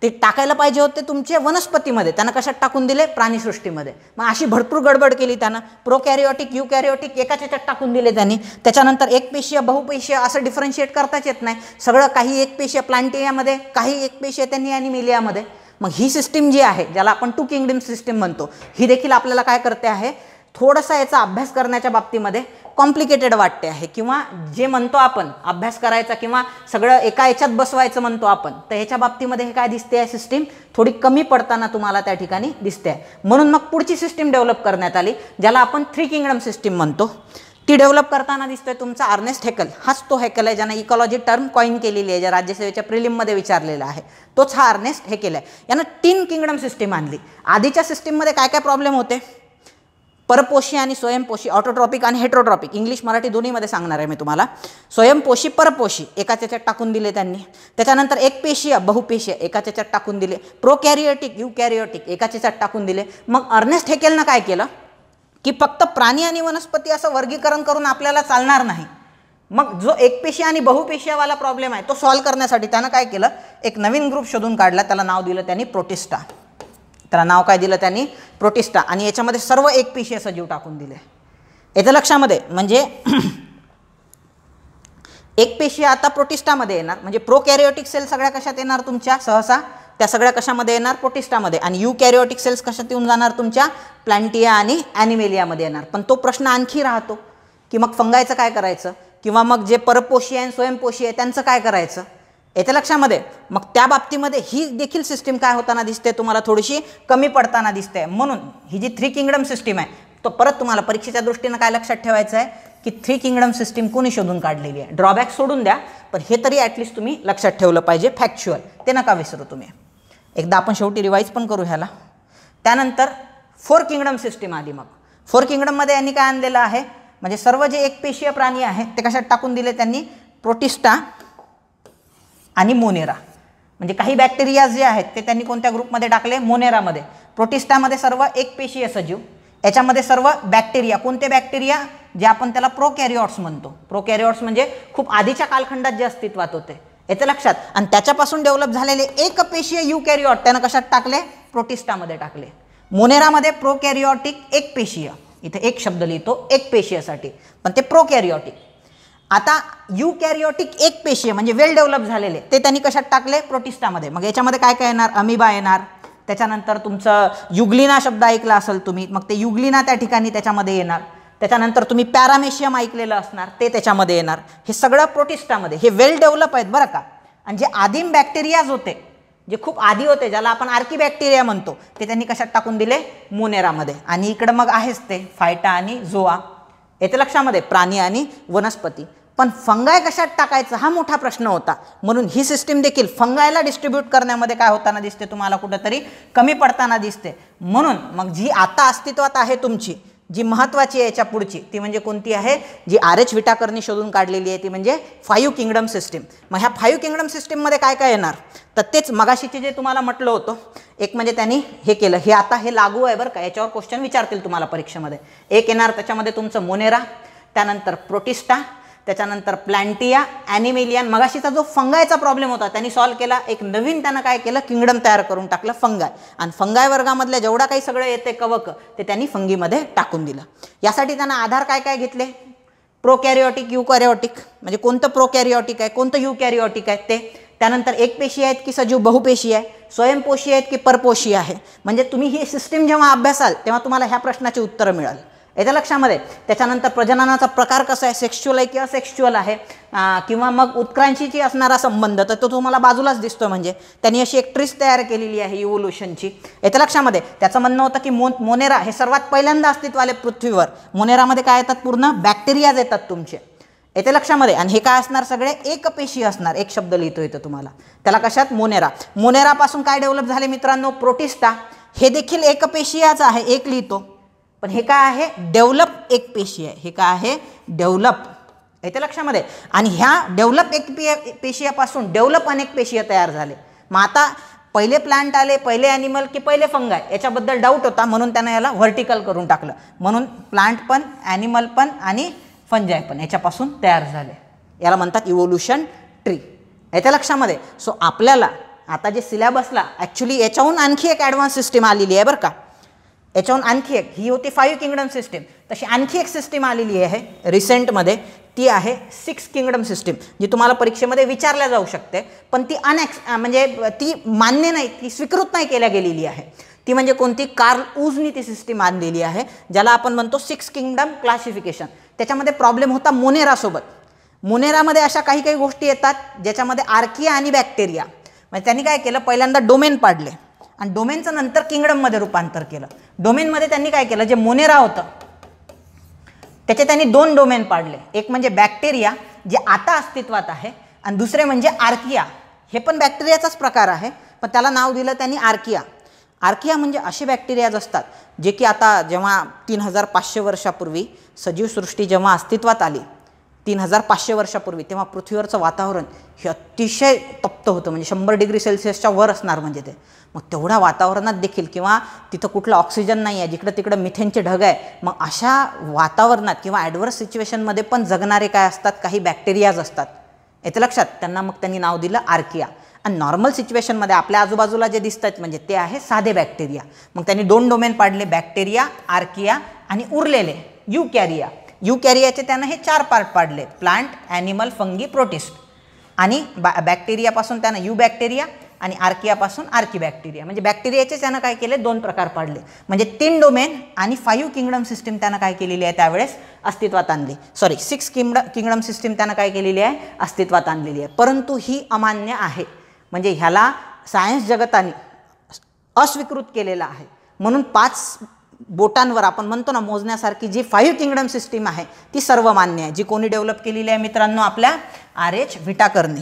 ते टाकायला पाहिजे होते तुमचे वनस्पतीमध्ये त्यांना कशात टाकून दिले प्राणीसृष्टीमध्ये मग अशी भरपूर गडबड केली त्यानं प्रोकॅरिओटिक कॅरिओटिक एकाच याच्यात टाकून दिले त्यांनी त्याच्यानंतर एक पेशीय बहुपेशीय असं डिफरन्शिएट करताच येत नाही सगळं काही एक पेशीय प्लांटेरियामध्ये काही एक एकपेशीय त्यांनी आणि मिलियामध्ये मग ही सिस्टीम जी आहे ज्याला आपण टू किंगडम सिस्टीम म्हणतो ही देखील आपल्याला काय करते आहे थोडासा याचा अभ्यास करण्याच्या बाबतीमध्ये कॉम्प्लिकेटेड वाटते आहे किंवा जे म्हणतो आपण अभ्यास करायचा किंवा सगळं एका याच्यात बसवायचं म्हणतो आपण तर ह्याच्या बाबतीमध्ये हे काय दिसते आहे सिस्टीम थोडी कमी पडताना तुम्हाला त्या ठिकाणी दिसते आहे म्हणून मग पुढची सिस्टीम डेव्हलप करण्यात आली ज्याला आपण थ्री किंगडम सिस्टीम म्हणतो ती डेव्हलप करताना दिसतोय तुमचा अर्नेस्ट हेकल हाच तो हेकल आहे ज्यानं इकॉलॉजी टर्म कॉईन केलेली आहे ज्या राज्यसेवेच्या प्रिलिममध्ये विचारलेला आहे तोच हा अर्नेस्ट हेकेल आहे यानं तीन किंगडम सिस्टीम आणली आधीच्या सिस्टीममध्ये काय काय प्रॉब्लेम होते परपोषी आणि स्वयंपोषी ऑटोट्रॉपिक आणि हेट्रोट्रॉपिक इंग्लिश मराठी दोन्हीमध्ये सांगणार आहे मी तुम्हाला स्वयंपोषी परपोषी एका त्याच्यात टाकून दिले त्यांनी त्याच्यानंतर एक पेशीय बहुपेशीय एका त्याच्यात टाकून दिले प्रोकॅरिओटिक युकॅरिओटिक एका त्याच्यात टाकून दिले मग अर्नेस्ट हेकेलनं काय केलं की फक्त प्राणी आणि वनस्पती असं वर्गीकरण करून आपल्याला चालणार नाही मग जो एक पेशी आणि बहुपेशीवाला प्रॉब्लेम आहे तो सॉल्व्ह करण्यासाठी त्यानं काय केलं एक नवीन ग्रुप शोधून काढला त्याला नाव दिलं त्यांनी प्रोटिस्टा त्याला नाव काय दिलं त्यांनी प्रोटिस्टा आणि याच्यामध्ये सर्व एक असं सजीव टाकून दिले याच्या लक्षामध्ये म्हणजे एक पेशी आता प्रोटिस्टामध्ये येणार म्हणजे प्रो कॅरिओटिक सेल सगळ्या कशात येणार तुमच्या सहसा त्या सगळ्या कशामध्ये येणार प्रोटिस्टामध्ये आणि यू कॅरिओटिक सेल्स कशात येऊन जाणार तुमच्या प्लॅन्टिया आणि ॲनिमेलियामध्ये येणार पण तो प्रश्न आणखी राहतो की मग फंगायचं काय करायचं किंवा मग जे परपोषी आहे स्वयंपोषी आहे त्यांचं काय करायचं याच्या लक्षामध्ये मग त्या बाबतीमध्ये ही देखील सिस्टीम काय होताना दिसते तुम्हाला थोडीशी कमी पडताना दिसते म्हणून ही जी थ्री किंगडम सिस्टीम आहे तो परत तुम्हाला परीक्षेच्या दृष्टीनं काय लक्षात ठेवायचं आहे की थ्री किंगडम सिस्टीम कोणी शोधून काढलेली आहे ड्रॉबॅक सोडून द्या पण हे तरी ॲटलीस्ट तुम्ही लक्षात ठेवलं पाहिजे फॅक्च्युअल ते नका विसरू तुम्ही एकदा आपण शेवटी रिवाईज पण करू ह्याला त्यानंतर फोर किंगडम सिस्टीम आली मग फोर किंगडममध्ये यांनी काय आणलेलं आहे म्हणजे सर्व जे एक पेशीय प्राणी आहेत ते कशात टाकून दिले त्यांनी प्रोटिस्टा आणि मोनेरा म्हणजे काही बॅक्टेरिया जे आहेत ते त्यांनी कोणत्या ग्रुपमध्ये टाकले मोनेरामध्ये प्रोटिस्टामध्ये सर्व एक पेशीय सजीव याच्यामध्ये सर्व बॅक्टेरिया कोणते बॅक्टेरिया जे आपण त्याला प्रोकॅरिऑट्स म्हणतो प्रोकॅरिऑट्स म्हणजे खूप आधीच्या कालखंडात जे अस्तित्वात होते याचं लक्षात आणि त्याच्यापासून डेव्हलप झालेले एक पेशीय कॅरिओट त्यानं कशात टाकले प्रोटिस्टामध्ये टाकले मोनेरामध्ये प्रोकॅरिऑटिक एक पेशीय इथे एक शब्द लिहितो एक पेशीयसाठी पण ते प्रोकॅरिऑटिक आता यू कॅरिओटिक एक पेशीय म्हणजे वेल डेव्हलप झालेले ते त्यांनी कशात टाकले प्रोटिस्टामध्ये मग याच्यामध्ये काय काय येणार अमिबा येणार त्याच्यानंतर तुमचं युग्लिना शब्द ऐकला असेल तुम्ही मग ते युग्लिना त्या ठिकाणी त्याच्यामध्ये येणार त्याच्यानंतर तुम्ही पॅरामेशियम ऐकलेलं असणार ते त्याच्यामध्ये येणार हे सगळं प्रोटिस्टामध्ये हे वेल डेव्हलप आहेत बरं का आणि जे आदिम बॅक्टेरियाज होते जे खूप आधी होते ज्याला आपण आर्की बॅक्टेरिया म्हणतो ते त्यांनी कशात टाकून दिले मोनेरामध्ये आणि इकडं मग आहेच ते फायटा आणि झोआ येते लक्षामध्ये प्राणी आणि वनस्पती पण फंगाय कशात टाकायचा हा मोठा प्रश्न होता म्हणून ही सिस्टीम देखील फंगायला डिस्ट्रीब्यूट करण्यामध्ये काय होताना दिसते तुम्हाला कुठंतरी कमी पडताना दिसते म्हणून मग जी आता अस्तित्वात आहे तुमची जी महत्त्वाची आहे याच्या पुढची ती म्हणजे कोणती आहे जी आर एच विटाकरनी शोधून काढलेली आहे ती म्हणजे फाईव्ह किंगडम सिस्टीम मग ह्या फाईव्ह किंगडम सिस्टीममध्ये काय काय येणार तर तेच मगाशीचे जे तुम्हाला म्हटलं होतं एक म्हणजे त्यांनी हे केलं हे आता हे लागू आहे बरं का याच्यावर क्वेश्चन विचारतील तुम्हाला परीक्षेमध्ये एक येणार त्याच्यामध्ये तुमचं मोनेरा त्यानंतर प्रोटिस्टा त्याच्यानंतर प्लॅन्टिया ॲनिमेलियन मगाशीचा जो फंगायचा प्रॉब्लेम होता त्यांनी सॉल्व्ह केला एक नवीन त्यानं काय केलं किंगडम तयार करून टाकलं फंगाय आणि फंगाय वर्गामधल्या जेवढा काही सगळं येते कवक ते त्यांनी फंगीमध्ये टाकून दिलं यासाठी त्यांना आधार काय काय घेतले प्रोकॅरिओटिक युकॅरिओटिक म्हणजे कोणतं प्रोकॅरिओटिक आहे कोणतं युकॅरिओटिक आहे ते त्यानंतर एक पेशी आहेत की सजीव बहुपेशी आहे स्वयंपोशी आहेत की परपोशी आहे म्हणजे तुम्ही ही सिस्टीम जेव्हा अभ्यासाल तेव्हा तुम्हाला ह्या प्रश्नाची उत्तर मिळाल याच्या लक्षामध्ये त्याच्यानंतर प्रजननाचा प्रकार कसा आहे सेक्शुअल आहे किंवा सेक्शुअल आहे किंवा मग उत्क्रांशीची असणारा संबंध तर तो तुम्हाला बाजूलाच दिसतो म्हणजे त्यांनी अशी एक ट्रिस तयार केलेली आहे इव्होल्युशनची येत्या लक्षामध्ये त्याचं म्हणणं होतं की मोनेरा हे सर्वात पहिल्यांदा अस्तित्व आले पृथ्वीवर मोनेरामध्ये काय येतात पूर्ण बॅक्टेरियाज येतात तुमचे येत्या लक्षामध्ये आणि हे काय असणार सगळे एक पेशी असणार एक शब्द लिहितो इथं तुम्हाला त्याला कशात मोनेरा मोनेरापासून काय डेव्हलप झाले मित्रांनो प्रोटिस्टा हे देखील एक पेशीयाच आहे एक लिहितो पण हे काय आहे डेव्हलप एक पेशी आहे हे काय आहे डेव्हलप येते लक्षामध्ये आणि ह्या डेव्हलप एक पे पेशियापासून डेव्हलप अनेक पेशी तयार झाले मग आता पहिले प्लांट आले पहिले ॲनिमल की पहिले फंगाय याच्याबद्दल डाऊट होता म्हणून त्यानं याला व्हर्टिकल करून टाकलं म्हणून प्लांट पण ॲनिमल पण आणि फंजाय पण याच्यापासून तयार झाले याला म्हणतात इव्होल्युशन ट्री येत्या लक्षामध्ये सो आपल्याला आता जे सिलेबसला ॲक्च्युली याच्याहून आणखी एक ॲडव्हान्स सिस्टीम आलेली आहे बरं का याच्याहून आणखी एक ही होती फाईव्ह किंगडम सिस्टीम तशी आणखी एक सिस्टीम आलेली आहे रिसेंटमध्ये ती आहे सिक्स किंगडम सिस्टीम जी तुम्हाला परीक्षेमध्ये विचारल्या जाऊ शकते पण ती अनएक्स म्हणजे ती मान्य नाही ती स्वीकृत नाही केल्या गेलेली आहे ती म्हणजे कोणती कार्ल ऊजनी ती सिस्टीम आणलेली आहे ज्याला आपण म्हणतो सिक्स किंगडम क्लासिफिकेशन त्याच्यामध्ये प्रॉब्लेम होता मोनेरासोबत मोनेरामध्ये अशा काही काही गोष्टी येतात ज्याच्यामध्ये आर्किया आणि बॅक्टेरिया म्हणजे त्यांनी काय केलं पहिल्यांदा डोमेन पाडले आणि डोमेनचं नंतर किंगडममध्ये रूपांतर केलं डोमेनमध्ये त्यांनी काय केलं जे मोनेरा होतं त्याचे त्यांनी दोन डोमेन पाडले एक म्हणजे बॅक्टेरिया जे आता अस्तित्वात आहे आणि दुसरे म्हणजे आर्किया हे पण बॅक्टेरियाचाच प्रकार आहे पण त्याला नाव दिलं त्यांनी आर्किया आर्किया म्हणजे असे बॅक्टेरियाज असतात जे की आता जेव्हा तीन हजार पाचशे वर्षापूर्वी सजीवसृष्टी जेव्हा अस्तित्वात आली तीन हजार पाचशे वर्षापूर्वी तेव्हा पृथ्वीवरचं वातावरण हे अतिशय तप्त होतं म्हणजे शंभर डिग्री सेल्सिअसच्या वर असणार म्हणजे ते मग तेवढ्या वातावरणात देखील किंवा तिथं कुठला ऑक्सिजन नाही आहे जिकडं तिकडं मिथेनचे ढग आहे मग अशा वातावरणात किंवा ॲडव्हर्स सिच्युएशनमध्ये पण जगणारे काय असतात काही बॅक्टेरियाज असतात येते लक्षात त्यांना मग त्यांनी नाव दिलं आर्किया आणि नॉर्मल सिच्युएशनमध्ये आपल्या आजूबाजूला जे दिसत आहेत म्हणजे ते आहे साधे बॅक्टेरिया मग त्यांनी दोन डोमेन पाडले बॅक्टेरिया आर्किया आणि उरलेले कॅरिया यू कॅरियाचे त्यानं हे चार पार्ट पाडले प्लांट ॲनिमल फंगी प्रोटिस्ट आणि बॅ बॅक्टेरियापासून त्यानं यू बॅक्टेरिया आणि आर्कियापासून आर्की बॅक्टेरिया म्हणजे बॅक्टेरियाचे त्यानं काय केले दोन प्रकार पाडले म्हणजे तीन डोमेन आणि फाईव्ह किंगडम सिस्टीम त्यानं काय केलेली आहे त्यावेळेस अस्तित्वात आणली सॉरी सिक्स किंगड किंगडम सिस्टीम त्यानं काय केलेली आहे अस्तित्वात आणलेली आहे परंतु ही अमान्य आहे म्हणजे ह्याला सायन्स जगताने अस्वीकृत केलेला आहे म्हणून पाच बोटांवर आपण म्हणतो ना मोजण्यासारखी जी फाईव्ह किंगडम सिस्टीम आहे ती सर्वमान्य आहे जी कोणी डेव्हलप केलेली आहे मित्रांनो आपल्या आर एच विटाकरनी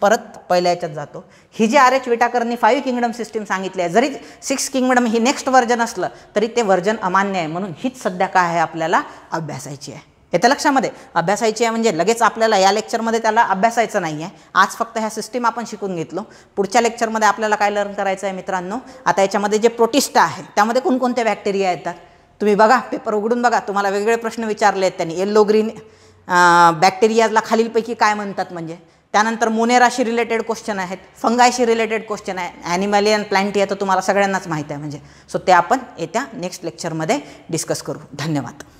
परत पहिल्या याच्यात जातो ही जी आर एच विटाकरनी फाईव्ह किंगडम सिस्टीम सांगितली आहे जरी सिक्स किंगडम ही नेक्स्ट व्हर्जन असलं तरी ते व्हर्जन अमान्य आहे म्हणून हीच सध्या काय आहे आपल्याला अभ्यासायची आहे येतं लक्षामध्ये अभ्यासायची आहे म्हणजे लगेच आपल्याला या लेक्चरमध्ये त्याला अभ्यासायचं नाही आहे आज फक्त ह्या सिस्टीम आपण शिकून घेतलो पुढच्या लेक्चरमध्ये आपल्याला काय लर्न करायचं आहे मित्रांनो आता याच्यामध्ये जे प्रोटिस्टा आहे त्यामध्ये कोणकोणते बॅक्टेरिया येतात तुम्ही बघा पेपर उघडून बघा तुम्हाला वेगवेगळे प्रश्न विचारले आहेत त्यांनी येल्लो ग्रीन बॅक्टेरियाजला खालीलपैकी काय म्हणतात म्हणजे त्यानंतर मोनेराशी रिलेटेड क्वेश्चन आहेत फंगायशी रिलेटेड क्वेश्चन आहे ॲनिमलियन प्लॅन्टी आहे तर तुम्हाला सगळ्यांनाच माहीत आहे म्हणजे सो ते आपण येत्या नेक्स्ट लेक्चरमध्ये डिस्कस करू धन्यवाद